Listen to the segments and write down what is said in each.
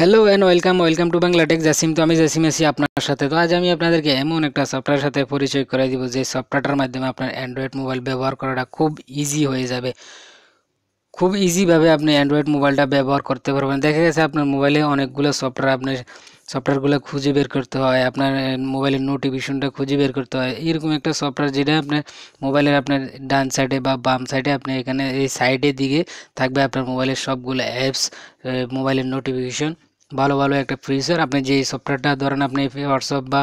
hello and welcome welcome to Bangla tech Jasim তো আমি জাসিম আছি আপনার সাথে তো আজ আমি আপনাদেরকে এমন একটা সফটওয়্যার সাথে পরিচয় করে দিব যে সফটওয়্যারটার মাধ্যমে আপনার অ্যান্ড্রয়েড মোবাইল ব্যবহার করাটা খুব ইজি হয়ে যাবে খুব ইজিভাবে আপনি অ্যান্ড্রয়েড মোবাইলটা ব্যবহার করতে পারবেন দেখা গেছে আপনার মোবাইলে অনেকগুলো সফটওয়্যার আপনার সফটওয়্যারগুলো খুঁজে বের করতে হয় আপনার মোবাইলের নোটিফিকেশনটা খুঁজে বের করতে হয় এরকম একটা সফটওয়্যার যেটা আপনার মোবাইলের আপনার ডান সাইডে বা বাম সাইডে আপনি এখানে এই সাইডের দিকে থাকবে আপনার মোবাইলের সবগুলো অ্যাপস মোবাইলের নোটিফিকেশন ভালো ভালো একটা ফিচার আপনি যে সফটওয়্যারটা ধরেন আপনি হোয়াটসঅ্যাপ বা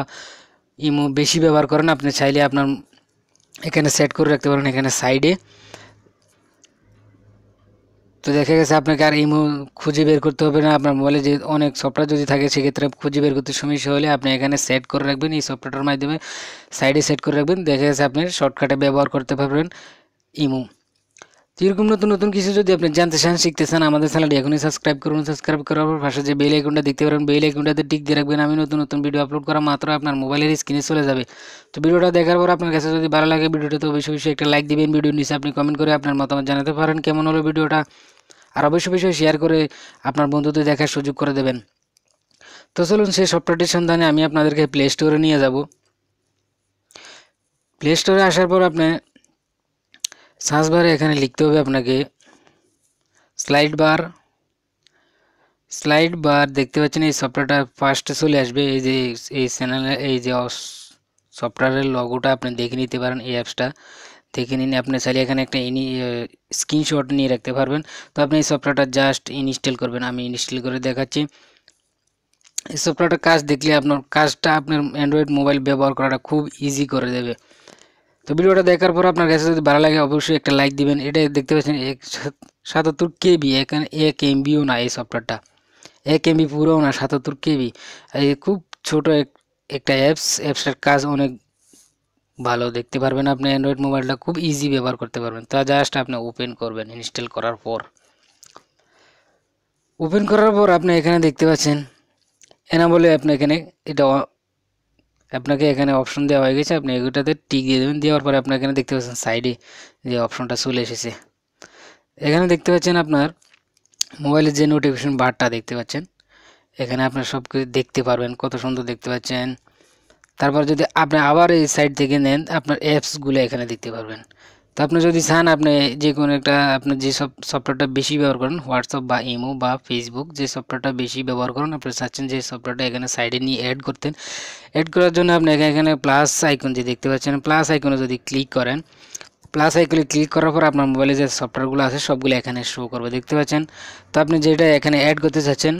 ইমো বেশি ব্যবহার করেন আপনি চাইলে আপনার এখানে সেট করে রাখতে পারেন এখানে সাইডে তো দেখা গেছে আপনাকে আর ইমো খুঁজে বের করতে হবে না আপনার মোবাইলে যে অনেক সফটওয়্যার যদি থাকে সেক্ষেত্রে খুঁজে বের করতে সমস্যা হলে আপনি এখানে সেট করে রাখবেন এই সফটওয়্যারটার মাধ্যমে সাইডে সেট করে রাখবেন দেখা গেছে আপনি শর্টকাটে ব্যবহার করতে পারবেন ইমো এরকম নতুন নতুন কিছু যদি আপনি জানতে চান শিখতে চান আমাদের চ্যানেলটি এখনই সাবস্ক্রাইব করুন সাবস্ক্রাইব করার পর পাশে যে বেল আইকনটা দেখতে পারেন বেল আইকনটাতে টিক দিয়ে রাখবেন আমি নতুন নতুন ভিডিও আপলোড করা মাত্র আপনার মোবাইলের স্ক্রিনে চলে যাবে তো ভিডিওটা দেখার পর আপনার কাছে যদি ভালো লাগে ভিডিওটা তো অবশ্যই অবশ্যই একটা লাইক দিবেন ভিডিও নিচে আপনি কমেন্ট করে আপনার মতামত জানাতে পারেন কেমন হলো ভিডিওটা আর অবশ্যই অবশ্যই শেয়ার করে আপনার বন্ধুদের দেখার সুযোগ করে দেবেন তো চলুন সেই সফটওয়্যারটির সন্ধানে আমি আপনাদেরকে প্লে স্টোরে নিয়ে যাব প্লে স্টোরে আসার পর আপনি সার্চ বারে এখানে লিখতে হবে আপনাকে স্লাইড বার স্লাইড বার দেখতে পাচ্ছেন এই সফটওয়্যারটা ফার্স্টে চলে আসবে এই যে এই চ্যানেলে এই যে সফটওয়্যারের লগোটা আপনি দেখে নিতে পারেন এই অ্যাপসটা দেখে নিন আপনি চাইলে এখানে একটা ইনি স্ক্রিনশট নিয়ে রাখতে পারবেন তো আপনি এই সফটওয়্যারটা জাস্ট ইনস্টল করবেন আমি ইনস্টল করে দেখাচ্ছি এই সফটওয়্যারটা কাজ দেখলে আপনার কাজটা আপনার অ্যান্ড্রয়েড মোবাইল ব্যবহার করাটা খুব ইজি করে দেবে তো ভিডিওটা দেখার পর আপনার কাছে যদি ভালো লাগে অবশ্যই একটা লাইক দিবেন এটা দেখতে পাচ্ছেন এক সাতাত্তর কেবি এখানে এক এমবিও না এই সফটওয়্যারটা এক এমবি পুরোও না সাতাত্তর কেবি খুব ছোট একটা অ্যাপস অ্যাপসটার কাজ অনেক ভালো দেখতে পারবেন আপনি অ্যান্ড্রয়েড মোবাইলটা খুব ইজি ব্যবহার করতে পারবেন তা জাস্ট আপনি ওপেন করবেন ইনস্টল করার পর ওপেন করার পর আপনি এখানে দেখতে পাচ্ছেন এনা বলে আপনি এখানে এটা আপনাকে এখানে অপশন দেওয়া হয়ে গেছে আপনি এগুলোতে টিক দিয়ে দেবেন দেওয়ার পরে আপনার এখানে দেখতে পাচ্ছেন সাইডে যে অপশনটা চলে এসেছে এখানে দেখতে পাচ্ছেন আপনার মোবাইলের যে নোটিফিকেশন বারটা দেখতে পাচ্ছেন এখানে আপনার সব কিছু দেখতে পারবেন কত সুন্দর দেখতে পাচ্ছেন তারপর যদি আপনি আবার এই সাইড থেকে নেন আপনার অ্যাপসগুলো এখানে দেখতে পারবেন তো আপনি যদি চান আপনি যে কোনো একটা আপনি যে সব সফটওয়্যারটা বেশি ব্যবহার করেন হোয়াটসঅ্যাপ বা ইমো বা ফেসবুক যে সফটওয়্যারটা বেশি ব্যবহার করেন আপনি চাচ্ছেন যে সফটওয়্যারটা এখানে সাইডে নিয়ে অ্যাড করতেন অ্যাড করার জন্য আপনি এখানে প্লাস আইকন যে দেখতে পাচ্ছেন প্লাস আইকনে যদি ক্লিক করেন প্লাস আইকনে ক্লিক করার পর আপনার মোবাইলে যে সফটওয়্যারগুলো আছে সবগুলো এখানে শো করবে দেখতে পাচ্ছেন তো আপনি যেটা এখানে অ্যাড করতে চাচ্ছেন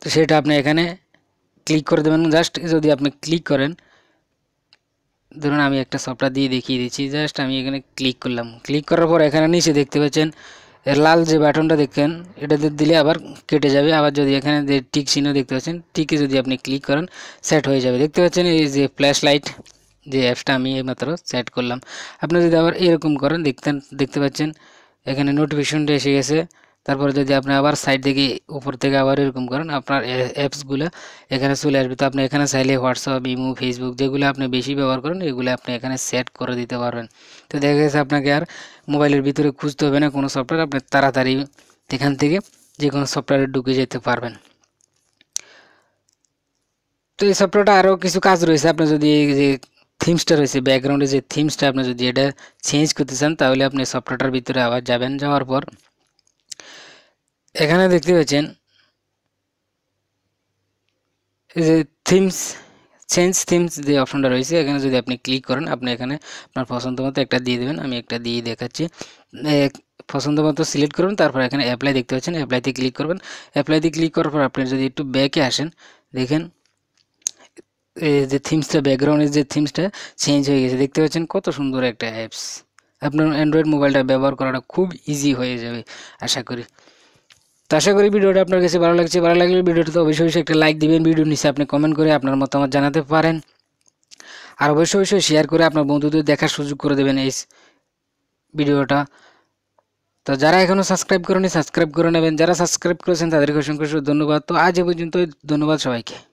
তো সেটা আপনি এখানে ক্লিক করে দেবেন জাস্ট যদি আপনি ক্লিক করেন ধরুন আমি একটা সফটওয়্যার দিয়ে দেখিয়ে দিচ্ছি জাস্ট আমি এখানে ক্লিক করলাম ক্লিক করার পর এখানে নিচে দেখতে পাচ্ছেন লাল যে বাটনটা দেখছেন এটাতে দিলে আবার কেটে যাবে আবার যদি এখানে যে টিক চিহ্ন দেখতে পাচ্ছেন টিকে যদি আপনি ক্লিক করেন সেট হয়ে যাবে দেখতে পাচ্ছেন এই যে ফ্ল্যাশ লাইট যে অ্যাপসটা আমি এইমাত্র সেট করলাম আপনি যদি আবার এরকম করেন দেখতেন দেখতে পাচ্ছেন এখানে নোটিফিকেশনটা এসে গেছে তারপরে যদি আপনি আবার সাইড থেকে উপর থেকে আবার এরকম করেন আপনার অ্যাপসগুলো এখানে চলে আসবে তো আপনি এখানে চাইলে হোয়াটসঅ্যাপ ইমো ফেসবুক যেগুলো আপনি বেশি ব্যবহার করেন এগুলো আপনি এখানে সেট করে দিতে পারবেন তো দেখা গেছে আপনাকে আর মোবাইলের ভিতরে খুঁজতে হবে না কোনো সফটওয়্যার আপনি তাড়াতাড়ি এখান থেকে যে কোনো সফটওয়্যারে ঢুকে যেতে পারবেন তো এই সফটওয়্যারটা আরও কিছু কাজ রয়েছে আপনি যদি এই যে থিমসটা রয়েছে ব্যাকগ্রাউন্ডে যে থিমসটা আপনি যদি এটা চেঞ্জ করতে চান তাহলে আপনি সফটওয়্যারটার ভিতরে আবার যাবেন যাওয়ার পর এখানে দেখতে পাচ্ছেন যে থিমস চেঞ্জ থিমস যে অপশনটা রয়েছে এখানে যদি আপনি ক্লিক করেন আপনি এখানে আপনার পছন্দ মতো একটা দিয়ে দেবেন আমি একটা দিয়ে দেখাচ্ছি পছন্দ মতো সিলেক্ট করবেন তারপর এখানে অ্যাপ্লাই দেখতে পাচ্ছেন অ্যাপ্লাইতে ক্লিক করবেন অ্যাপ্লাইতে ক্লিক করার পর আপনি যদি একটু ব্যাকে আসেন দেখেন যে থিমসটা ব্যাকগ্রাউন্ডের যে থিমসটা চেঞ্জ হয়ে গেছে দেখতে পাচ্ছেন কত সুন্দর একটা অ্যাপস আপনার অ্যান্ড্রয়েড মোবাইলটা ব্যবহার করাটা খুব ইজি হয়ে যাবে আশা করি তো আশা করি ভিডিওটা আপনার কাছে ভালো লাগছে ভালো লাগলে তো অবশ্যই অবশ্যই একটা লাইক দিবেন ভিডিও নিচে আপনি কমেন্ট করে আপনার মতামত জানাতে পারেন আর অবশ্যই অবশ্যই শেয়ার করে আপনার বন্ধুদের দেখার সুযোগ করে দেবেন এই ভিডিওটা তো যারা এখনও সাবস্ক্রাইব করেনি সাবস্ক্রাইব করে নেবেন যারা সাবস্ক্রাইব করেছেন তাদেরকে অসংখ্য ধন্যবাদ তো আজ এ পর্যন্ত ধন্যবাদ সবাইকে